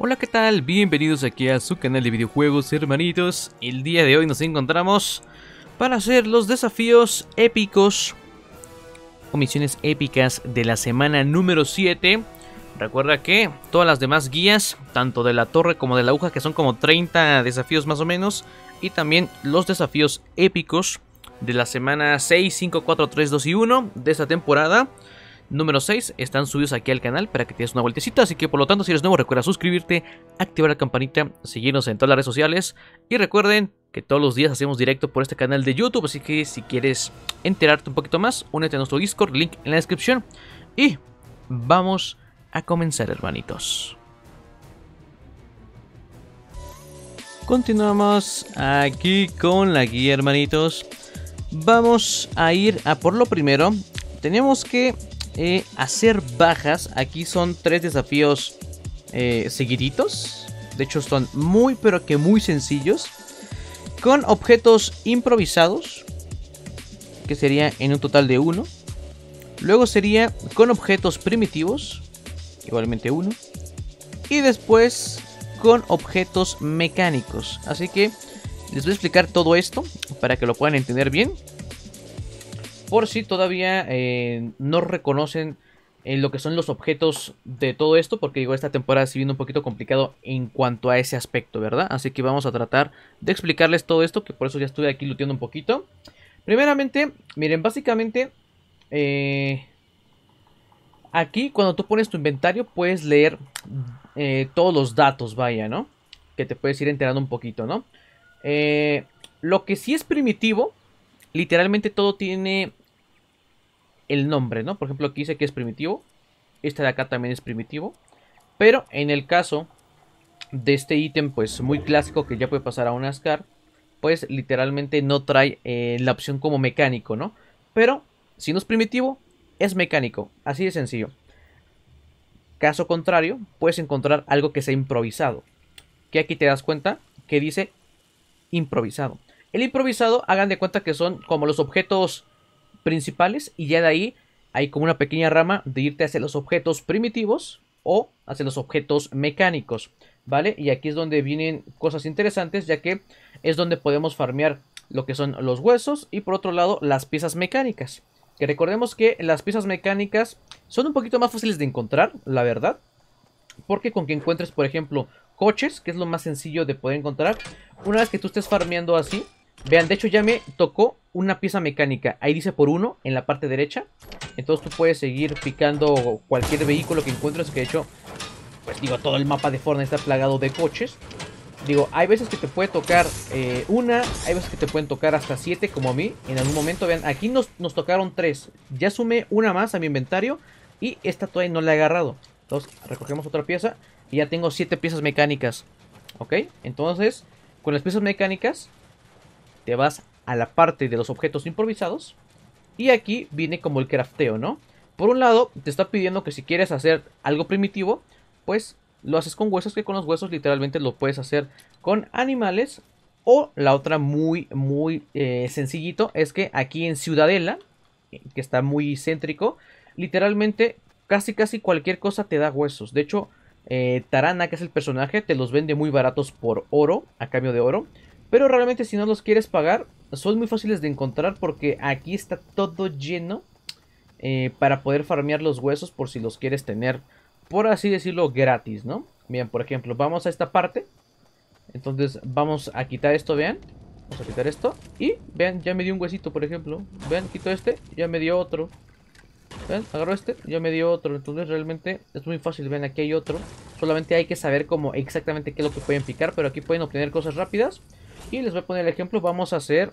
Hola, ¿qué tal? Bienvenidos aquí a su canal de videojuegos, hermanitos. El día de hoy nos encontramos para hacer los desafíos épicos o misiones épicas de la semana número 7. Recuerda que todas las demás guías, tanto de la torre como de la aguja, que son como 30 desafíos más o menos, y también los desafíos épicos de la semana 6, 5, 4, 3, 2 y 1 de esta temporada, número 6 están subidos aquí al canal para que te des una vueltecita. Así que por lo tanto, si eres nuevo, recuerda suscribirte, activar la campanita, seguirnos en todas las redes sociales. Y recuerden que todos los días hacemos directo por este canal de YouTube. Así que si quieres enterarte un poquito más, únete a nuestro Discord, link en la descripción. Y vamos a comenzar, hermanitos. Continuamos aquí con la guía, hermanitos. Vamos a ir a por lo primero. Tenemos que hacer bajas. Aquí son tres desafíos eh, seguiditos. De hecho, son muy, pero que muy sencillos. Con objetos improvisados. Que sería en un total de uno. Luego sería con objetos primitivos. Igualmente uno. Y después con objetos mecánicos. Así que les voy a explicar todo esto para que lo puedan entender bien por si todavía eh, no reconocen eh, lo que son los objetos de todo esto, porque digo, esta temporada se viene un poquito complicado en cuanto a ese aspecto, ¿verdad? Así que vamos a tratar de explicarles todo esto, que por eso ya estuve aquí luteando un poquito. Primeramente, miren, básicamente, eh, aquí cuando tú pones tu inventario puedes leer todos los datos, vaya, ¿no? Que te puedes ir enterando un poquito, ¿no? lo que sí es primitivo, literalmente todo tiene el nombre, ¿no? Por ejemplo, aquí dice que es primitivo. Este de acá también es primitivo. Pero en el caso de este ítem, pues muy clásico que ya puede pasar a un Ascar, pues literalmente no trae eh, la opción como mecánico, ¿no? Pero si no es primitivo, es mecánico. Así de sencillo. Caso contrario, puedes encontrar algo que sea improvisado. Que aquí te das cuenta que dice improvisado. El improvisado, hagan de cuenta que son como los objetos principales y ya de ahí hay como una pequeña rama de irte hacia los objetos primitivos o hacia los objetos mecánicos, ¿vale? Y aquí es donde vienen cosas interesantes ya que es donde podemos farmear lo que son los huesos y por otro lado las piezas mecánicas. Que recordemos que las piezas mecánicas son un poquito más fáciles de encontrar, la verdad. Porque con que encuentres, por ejemplo, coches, que es lo más sencillo de poder encontrar. Una vez que tú estés farmeando así, vean, de hecho ya me tocó una pieza mecánica. Ahí dice por uno en la parte derecha. Entonces tú puedes seguir picando cualquier vehículo que encuentres. Que de hecho, pues digo, todo el mapa de Fortnite está plagado de coches. Digo, hay veces que te puede tocar eh, una, hay veces que te pueden tocar hasta siete como a mí. En algún momento, vean, aquí nos, nos tocaron tres. Ya sumé una más a mi inventario y esta todavía no la he agarrado. Entonces recogemos otra pieza y ya tengo siete piezas mecánicas. ¿Ok? Entonces, con las piezas mecánicas te vas a la parte de los objetos improvisados. Y aquí viene como el crafteo, ¿no? Por un lado, te está pidiendo que si quieres hacer algo primitivo, pues lo haces con huesos, que con los huesos literalmente lo puedes hacer con animales. O la otra muy, muy eh, sencillito es que aquí en Ciudadela, que está muy céntrico, literalmente casi, casi cualquier cosa te da huesos. De hecho, eh, Tarana, que es el personaje, te los vende muy baratos por oro, a cambio de oro. Pero realmente si no los quieres pagar, son muy fáciles de encontrar porque aquí está todo lleno eh, para poder farmear los huesos por si los quieres tener, por así decirlo, gratis, ¿no? Bien, por ejemplo, vamos a esta parte. Entonces vamos a quitar esto, vean. Vamos a quitar esto. Y vean, ya me dio un huesito, por ejemplo. Vean, quito este, ya me dio otro. Vean, agarro este, ya me dio otro. Entonces realmente es muy fácil. Vean, aquí hay otro. Solamente hay que saber cómo exactamente qué es lo que pueden picar. Pero aquí pueden obtener cosas rápidas. Y les voy a poner el ejemplo, vamos a hacer,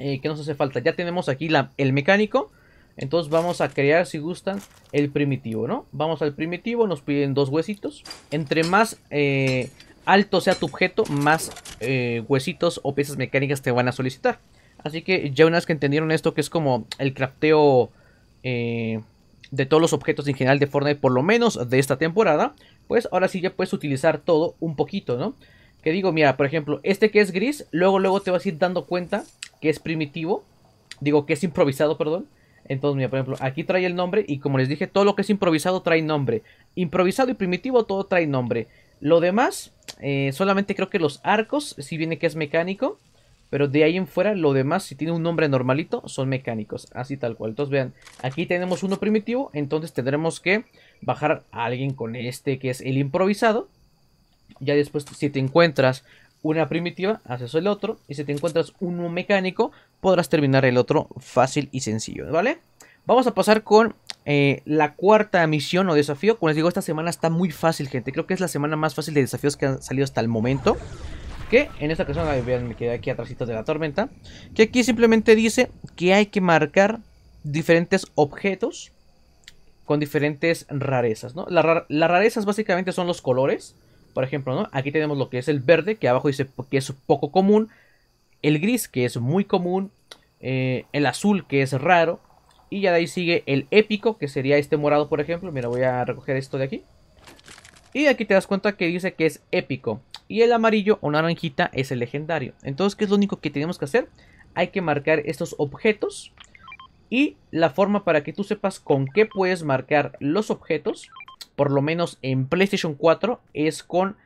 eh, que nos hace falta? Ya tenemos aquí la, el mecánico, entonces vamos a crear, si gustan, el primitivo, ¿no? Vamos al primitivo, nos piden dos huesitos. Entre más eh, alto sea tu objeto, más eh, huesitos o piezas mecánicas te van a solicitar. Así que ya una vez que entendieron esto, que es como el crafteo de todos los objetos en general de Fortnite, por lo menos de esta temporada, pues ahora sí ya puedes utilizar todo un poquito, ¿no? Que digo, mira, por ejemplo, este que es gris, luego, luego te vas a ir dando cuenta que es primitivo. Digo, que es improvisado, perdón. Entonces, mira, por ejemplo, aquí trae el nombre y como les dije, todo lo que es improvisado trae nombre. Improvisado y primitivo, todo trae nombre. Lo demás, eh, solamente creo que los arcos, si viene que es mecánico. Pero de ahí en fuera, lo demás, si tiene un nombre normalito, son mecánicos. Así tal cual. Entonces, vean, aquí tenemos uno primitivo. Entonces tendremos que bajar a alguien con este que es el improvisado. Ya después, si te encuentras una primitiva, haces el otro. Y si te encuentras uno mecánico, podrás terminar el otro fácil y sencillo, ¿vale? Vamos a pasar con eh, la cuarta misión o desafío. Como les digo, esta semana está muy fácil, gente. Creo que es la semana más fácil de desafíos que han salido hasta el momento. Que en esta ocasión, me quedé aquí atrásito de la tormenta. Que aquí simplemente dice que hay que marcar diferentes objetos con diferentes rarezas, ¿no? las rarezas básicamente son los colores por ejemplo, ¿no? Aquí tenemos lo que es el verde, que abajo dice que es poco común, el gris, que es muy común, eh, el azul, que es raro, y ya de ahí sigue el épico, que sería este morado, por ejemplo. Mira, voy a recoger esto de aquí. Y aquí te das cuenta que dice que es épico. Y el amarillo o naranjita es el legendario. Entonces, ¿qué es lo único que tenemos que hacer? Hay que marcar estos objetos. Y la forma para que tú sepas con qué puedes marcar los objetos por lo menos en PlayStation 4, es con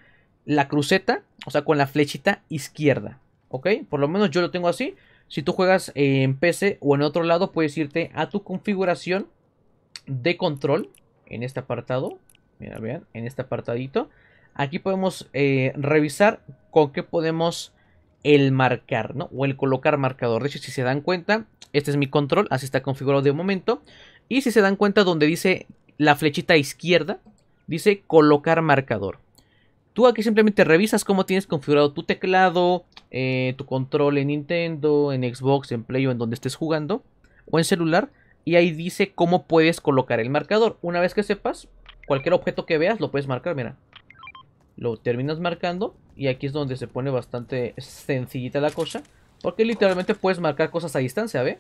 la cruceta, o sea, con la flechita izquierda. ¿Ok? Por lo menos yo lo tengo así. Si tú juegas en PC o en otro lado, puedes irte a tu configuración de control en este apartado. Mira, vean, en este apartadito. Aquí podemos eh, revisar con qué podemos el marcar, ¿no? O el colocar marcador. De hecho, si se dan cuenta, este es mi control, así está configurado de momento. Y si se dan cuenta donde dice la flechita izquierda dice colocar marcador. Tú aquí simplemente revisas cómo tienes configurado tu teclado, eh, tu control en Nintendo, en Xbox, en Play o en donde estés jugando, o en celular, y ahí dice cómo puedes colocar el marcador. Una vez que sepas, cualquier objeto que veas lo puedes marcar, mira. Lo terminas marcando y aquí es donde se pone bastante sencillita la cosa, porque literalmente puedes marcar cosas a distancia, ¿ve?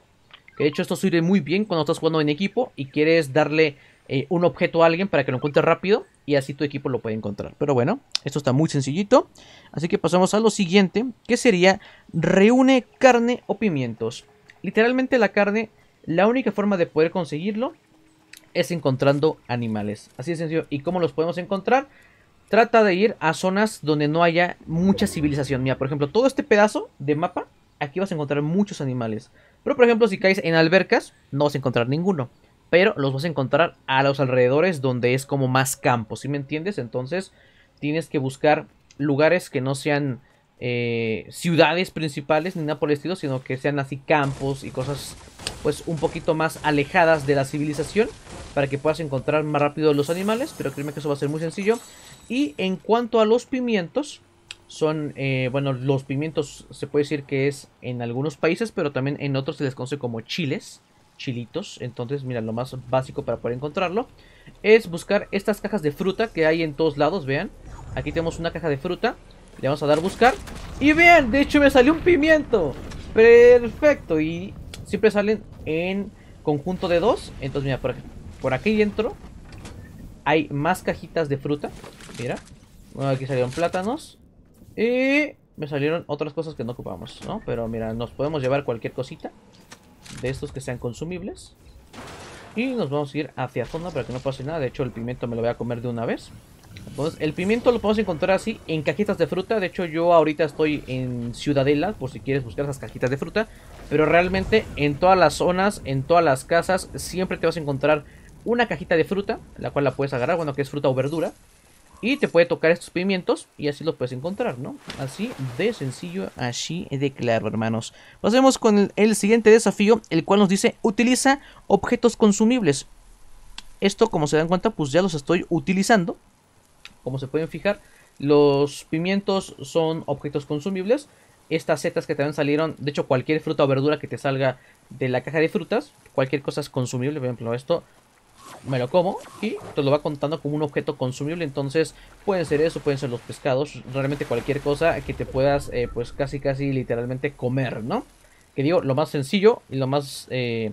de hecho esto sirve muy bien cuando estás jugando en equipo y quieres darle eh, un objeto a alguien para que lo encuentre rápido y así tu equipo lo puede encontrar. Pero bueno, esto está muy sencillito. Así que pasamos a lo siguiente, que sería reúne carne o pimientos. Literalmente la carne, la única forma de poder conseguirlo es encontrando animales. Así de sencillo. ¿Y cómo los podemos encontrar? Trata de ir a zonas donde no haya mucha civilización. Mira, por ejemplo, todo este pedazo de mapa, aquí vas a encontrar muchos animales. Pero por ejemplo, si caes en albercas, no vas a encontrar ninguno pero los vas a encontrar a los alrededores donde es como más campo, ¿sí me entiendes? Entonces tienes que buscar lugares que no sean eh, ciudades principales ni nada por el estilo, sino que sean así campos y cosas pues un poquito más alejadas de la civilización para que puedas encontrar más rápido los animales, pero créeme que eso va a ser muy sencillo. Y en cuanto a los pimientos, son, eh, bueno, los pimientos se puede decir que es en algunos países, pero también en otros se les conoce como chiles chilitos. Entonces, mira, lo más básico para poder encontrarlo es buscar estas cajas de fruta que hay en todos lados, vean. Aquí tenemos una caja de fruta. Le vamos a dar buscar. Y vean, de hecho me salió un pimiento. Perfecto. Y siempre salen en conjunto de dos. Entonces, mira, por, por aquí dentro hay más cajitas de fruta. Mira. Bueno, aquí salieron plátanos. Y me salieron otras cosas que no ocupamos, ¿no? Pero mira, nos podemos llevar cualquier cosita de estos que sean consumibles. Y nos vamos a ir hacia zona para que no pase nada. De hecho, el pimiento me lo voy a comer de una vez. Entonces, el pimiento lo podemos encontrar así en cajitas de fruta. De hecho, yo ahorita estoy en Ciudadela, por si quieres buscar esas cajitas de fruta. Pero realmente en todas las zonas, en todas las casas, siempre te vas a encontrar una cajita de fruta, la cual la puedes agarrar, bueno, que es fruta o verdura. Y te puede tocar estos pimientos y así los puedes encontrar, ¿no? Así de sencillo, así de claro, hermanos. Pasemos con el, siguiente desafío, el cual nos dice, utiliza objetos consumibles. Esto, como se dan cuenta, pues ya los estoy utilizando. Como se pueden fijar, los pimientos son objetos consumibles. Estas setas que también salieron, de hecho cualquier fruta o verdura que te salga de la caja de frutas, cualquier cosa es consumible, por ejemplo esto me lo como y te lo va contando como un objeto consumible. Entonces pueden ser eso, pueden ser los pescados, realmente cualquier cosa que te puedas eh, pues casi casi literalmente comer, ¿no? Que digo, lo más sencillo y lo más eh,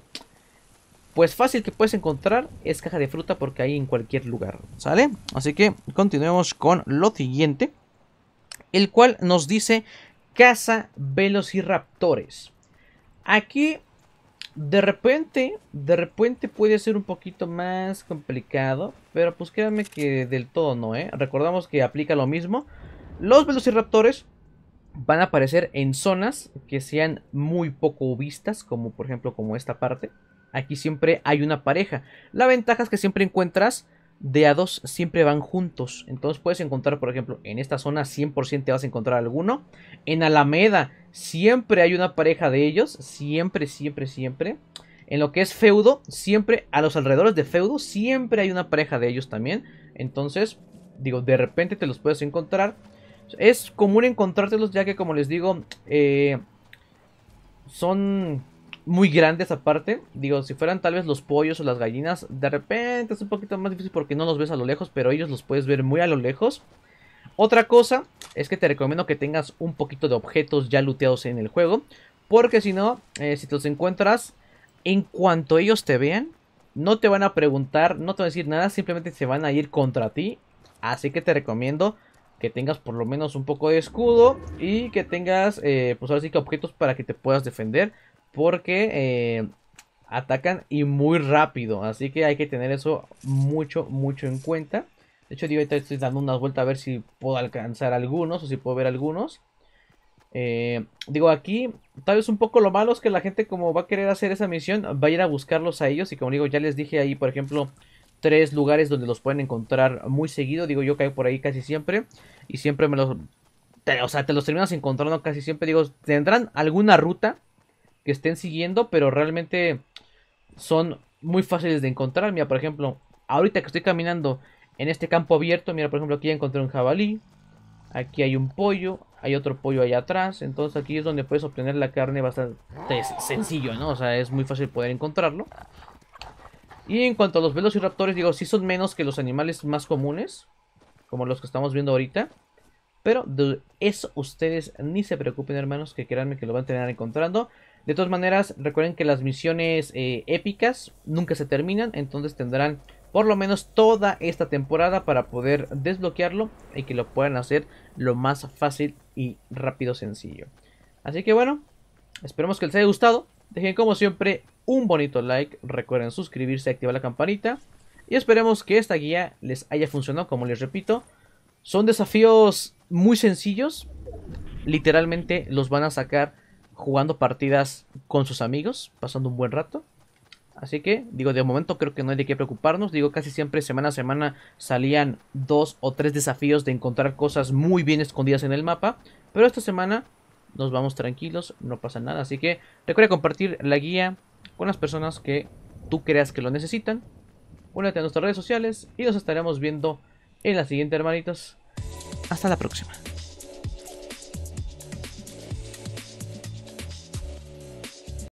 pues fácil que puedes encontrar es caja de fruta porque hay en cualquier lugar, ¿sale? Así que continuemos con lo siguiente, el cual nos dice caza velociraptores. Aquí de repente, de repente puede ser un poquito más complicado, pero pues créanme que del todo no, ¿eh? Recordamos que aplica lo mismo. Los velociraptores van a aparecer en zonas que sean muy poco vistas, como por ejemplo como esta parte. Aquí siempre hay una pareja. La ventaja es que siempre encuentras de a dos siempre van juntos. Entonces puedes encontrar, por ejemplo, en esta zona 100% te vas a encontrar alguno. En Alameda siempre hay una pareja de ellos. Siempre, siempre, siempre. En lo que es feudo, siempre, a los alrededores de feudo, siempre hay una pareja de ellos también. Entonces, digo, de repente te los puedes encontrar. Es común encontrártelos ya que, como les digo, eh, son muy grandes aparte. Digo, si fueran tal vez los pollos o las gallinas, de repente es un poquito más difícil porque no los ves a lo lejos, pero ellos los puedes ver muy a lo lejos. Otra cosa es que te recomiendo que tengas un poquito de objetos ya looteados en el juego, porque si no, eh, si te los encuentras, en cuanto ellos te vean, no te van a preguntar, no te van a decir nada, simplemente se van a ir contra ti. Así que te recomiendo que tengas por lo menos un poco de escudo y que tengas, eh, pues ahora sí que objetos para que te puedas defender porque eh, atacan y muy rápido. Así que hay que tener eso mucho, mucho en cuenta. De hecho, yo ahorita estoy dando unas vuelta a ver si puedo alcanzar algunos o si puedo ver algunos. Eh, digo, aquí tal vez un poco lo malo es que la gente como va a querer hacer esa misión, va a ir a buscarlos a ellos. Y como digo, ya les dije ahí, por ejemplo, tres lugares donde los pueden encontrar muy seguido. Digo, yo caigo por ahí casi siempre. Y siempre me los... o sea, te los terminas encontrando casi siempre. Digo, tendrán alguna ruta que estén siguiendo, pero realmente son muy fáciles de encontrar. Mira, por ejemplo, ahorita que estoy caminando en este campo abierto, mira, por ejemplo, aquí encontré un jabalí, aquí hay un pollo, hay otro pollo allá atrás, entonces aquí es donde puedes obtener la carne bastante sencillo, ¿no? O sea, es muy fácil poder encontrarlo. Y en cuanto a los velociraptores, digo, sí son menos que los animales más comunes, como los que estamos viendo ahorita. Pero de eso ustedes ni se preocupen, hermanos, que créanme que lo van a tener encontrando. De todas maneras, recuerden que las misiones eh, épicas nunca se terminan, entonces tendrán por lo menos toda esta temporada para poder desbloquearlo y que lo puedan hacer lo más fácil y rápido sencillo. Así que bueno, esperemos que les haya gustado. Dejen como siempre un bonito like, recuerden suscribirse, activar la campanita y esperemos que esta guía les haya funcionado, como les repito. Son desafíos muy sencillos, literalmente los van a sacar jugando partidas con sus amigos, pasando un buen rato. Así que, digo, de momento creo que no hay de qué preocuparnos. Digo, casi siempre semana a semana salían dos o tres desafíos de encontrar cosas muy bien escondidas en el mapa. Pero esta semana nos vamos tranquilos, no pasa nada. Así que recuerda compartir la guía con las personas que tú creas que lo necesitan. Únete a nuestras redes sociales y nos estaremos viendo en la siguiente, hermanitos. Hasta la próxima.